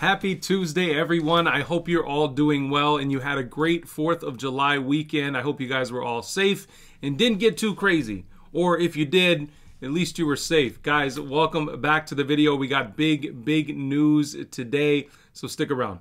Happy Tuesday, everyone. I hope you're all doing well and you had a great 4th of July weekend. I hope you guys were all safe and didn't get too crazy. Or if you did, at least you were safe. Guys, welcome back to the video. We got big, big news today, so stick around.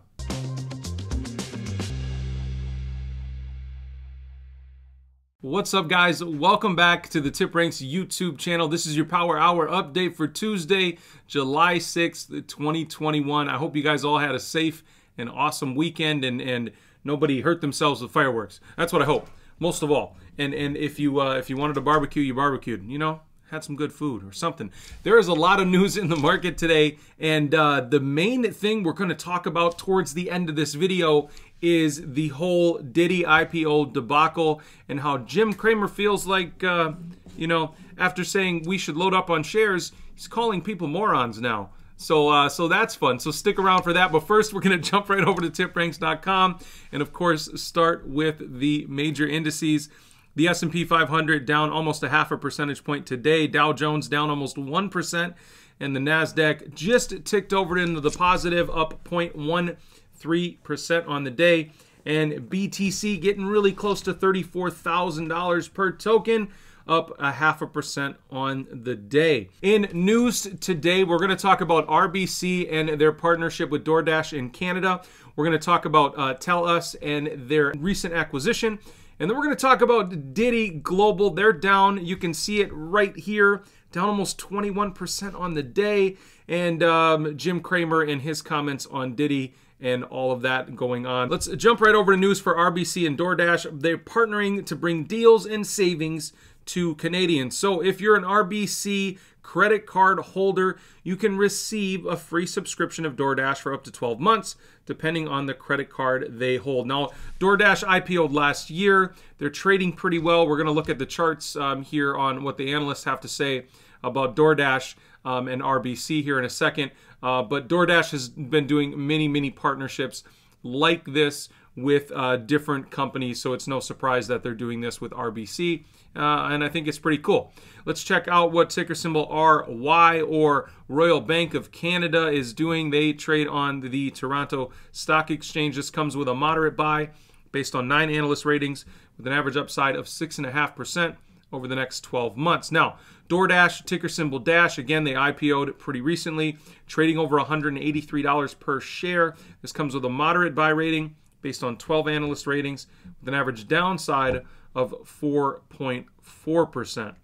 What's up, guys? Welcome back to the Tip Ranks YouTube channel. This is your Power Hour update for Tuesday, July 6th, 2021. I hope you guys all had a safe and awesome weekend and, and nobody hurt themselves with fireworks. That's what I hope, most of all. And and if you uh, if you wanted to barbecue, you barbecued. You know, had some good food or something. There is a lot of news in the market today, and uh, the main thing we're going to talk about towards the end of this video is the whole Diddy IPO debacle and how Jim Cramer feels like, uh, you know, after saying we should load up on shares, he's calling people morons now. So, uh, so that's fun. So stick around for that. But first, we're going to jump right over to tipranks.com and, of course, start with the major indices. The S&P 500 down almost a half a percentage point today. Dow Jones down almost 1%. And the NASDAQ just ticked over into the positive, up 0.13% on the day. And BTC getting really close to $34,000 per token up a half a percent on the day. In news today, we're going to talk about RBC and their partnership with DoorDash in Canada. We're going to talk about uh, Tell Us and their recent acquisition. And then we're going to talk about Diddy Global. They're down. You can see it right here, down almost 21% on the day. And um, Jim Kramer and his comments on Diddy and all of that going on. Let's jump right over to news for RBC and DoorDash. They're partnering to bring deals and savings to Canadians. So if you're an RBC credit card holder, you can receive a free subscription of DoorDash for up to 12 months, depending on the credit card they hold. Now, DoorDash IPO'd last year. They're trading pretty well. We're going to look at the charts um, here on what the analysts have to say about DoorDash um, and RBC here in a second. Uh, but DoorDash has been doing many, many partnerships like this with uh, different companies. So it's no surprise that they're doing this with RBC. Uh, and I think it's pretty cool. Let's check out what ticker symbol RY or Royal Bank of Canada is doing. They trade on the Toronto Stock Exchange. This comes with a moderate buy based on nine analyst ratings with an average upside of 6.5% over the next 12 months. Now, DoorDash, ticker symbol Dash, again, they IPO'd it pretty recently, trading over $183 per share. This comes with a moderate buy rating based on 12 analyst ratings with an average downside of 4.4%.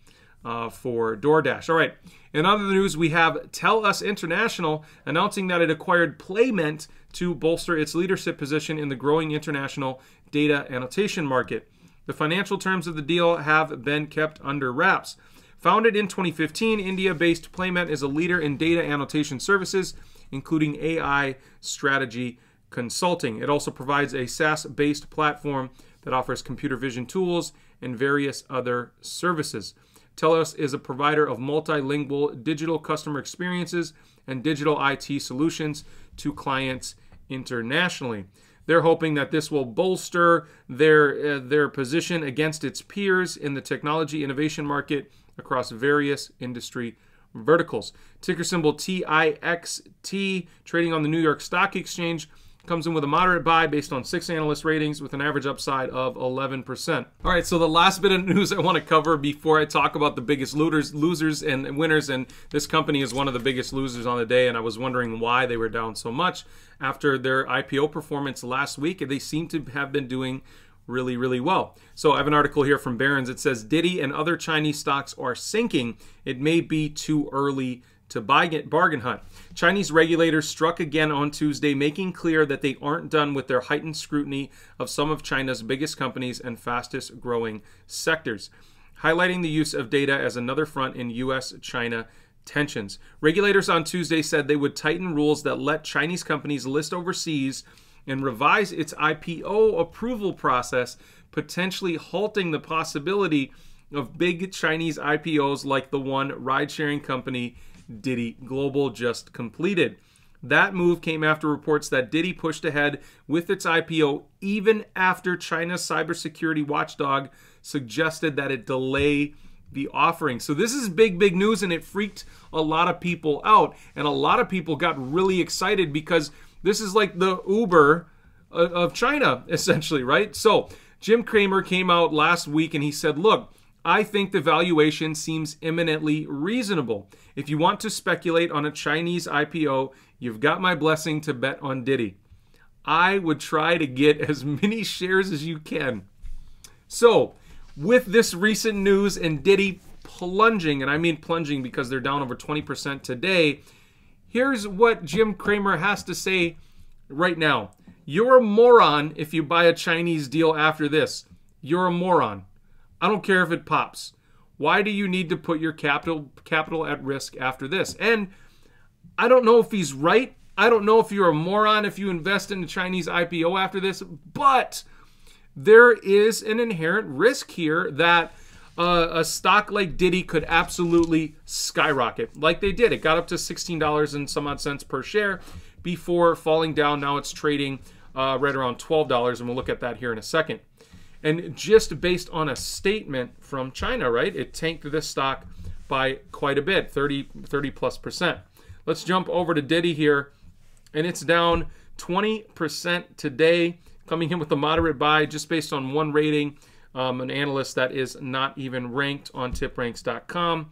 Uh, for DoorDash. All right. In other news, we have Tell Us International announcing that it acquired Playment to bolster its leadership position in the growing international data annotation market. The financial terms of the deal have been kept under wraps. Founded in 2015, India-based Playmet is a leader in data annotation services, including AI strategy consulting. It also provides a SaaS-based platform that offers computer vision tools and various other services. Telos is a provider of multilingual digital customer experiences and digital IT solutions to clients internationally. They're hoping that this will bolster their uh, their position against its peers in the technology innovation market across various industry verticals. Ticker symbol TIXT trading on the New York Stock Exchange Comes in with a moderate buy based on six analyst ratings with an average upside of 11%. All right, so the last bit of news I want to cover before I talk about the biggest looters, losers and winners, and this company is one of the biggest losers on the day, and I was wondering why they were down so much. After their IPO performance last week, they seem to have been doing really, really well. So I have an article here from Barron's. It says Diddy and other Chinese stocks are sinking. It may be too early to bargain hunt. Chinese regulators struck again on Tuesday, making clear that they aren't done with their heightened scrutiny of some of China's biggest companies and fastest growing sectors, highlighting the use of data as another front in U.S. China tensions. Regulators on Tuesday said they would tighten rules that let Chinese companies list overseas and revise its IPO approval process, potentially halting the possibility of big Chinese IPOs like the one ride sharing company Diddy Global just completed. That move came after reports that Diddy pushed ahead with its IPO even after China's cybersecurity watchdog suggested that it delay the offering. So this is big, big news, and it freaked a lot of people out. And a lot of people got really excited because this is like the Uber of China, essentially, right? So Jim Cramer came out last week and he said, look, I think the valuation seems eminently reasonable. If you want to speculate on a Chinese IPO, you've got my blessing to bet on Diddy. I would try to get as many shares as you can. So, with this recent news and Diddy plunging, and I mean plunging because they're down over 20% today, here's what Jim Cramer has to say right now. You're a moron if you buy a Chinese deal after this. You're a moron. I don't care if it pops. Why do you need to put your capital capital at risk after this? And I don't know if he's right. I don't know if you're a moron if you invest in a Chinese IPO after this, but there is an inherent risk here that uh, a stock like Diddy could absolutely skyrocket, like they did. It got up to $16 and some odd cents per share before falling down. Now it's trading uh, right around $12, and we'll look at that here in a second. And just based on a statement from China, right, it tanked this stock by quite a bit 30, 30 plus percent. Let's jump over to Diddy here, and it's down 20% today, coming in with a moderate buy just based on one rating, um, an analyst that is not even ranked on tipranks.com.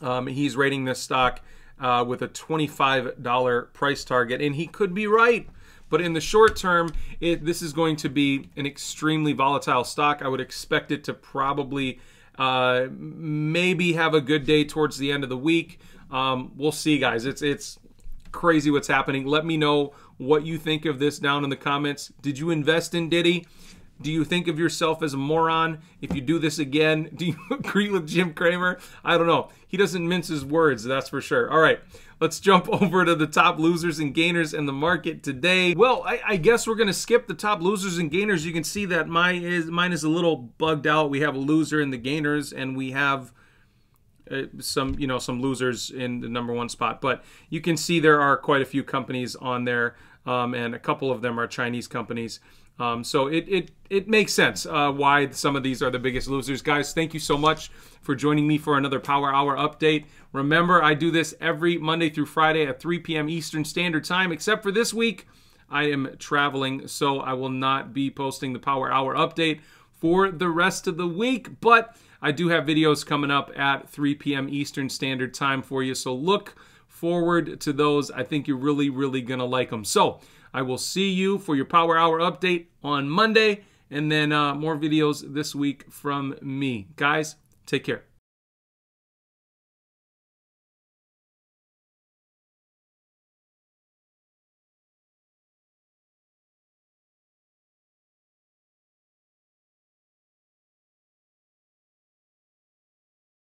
Um, he's rating this stock uh, with a $25 price target, and he could be right. But in the short term, it, this is going to be an extremely volatile stock. I would expect it to probably uh, maybe have a good day towards the end of the week. Um, we'll see, guys. It's it's crazy what's happening. Let me know what you think of this down in the comments. Did you invest in Diddy? Do you think of yourself as a moron if you do this again? Do you agree with Jim Cramer? I don't know. He doesn't mince his words, that's for sure. All right, let's jump over to the top losers and gainers in the market today. Well, I, I guess we're gonna skip the top losers and gainers. You can see that my is mine is a little bugged out. We have a loser in the gainers, and we have uh, some you know some losers in the number one spot. But you can see there are quite a few companies on there, um, and a couple of them are Chinese companies. Um, so it, it, it makes sense uh, why some of these are the biggest losers. Guys, thank you so much for joining me for another Power Hour update. Remember, I do this every Monday through Friday at 3 p.m. Eastern Standard Time, except for this week. I am traveling, so I will not be posting the Power Hour update for the rest of the week, but I do have videos coming up at 3 p.m. Eastern Standard Time for you, so look forward to those. I think you're really, really going to like them. So, I will see you for your Power Hour update on Monday, and then uh, more videos this week from me. Guys, take care.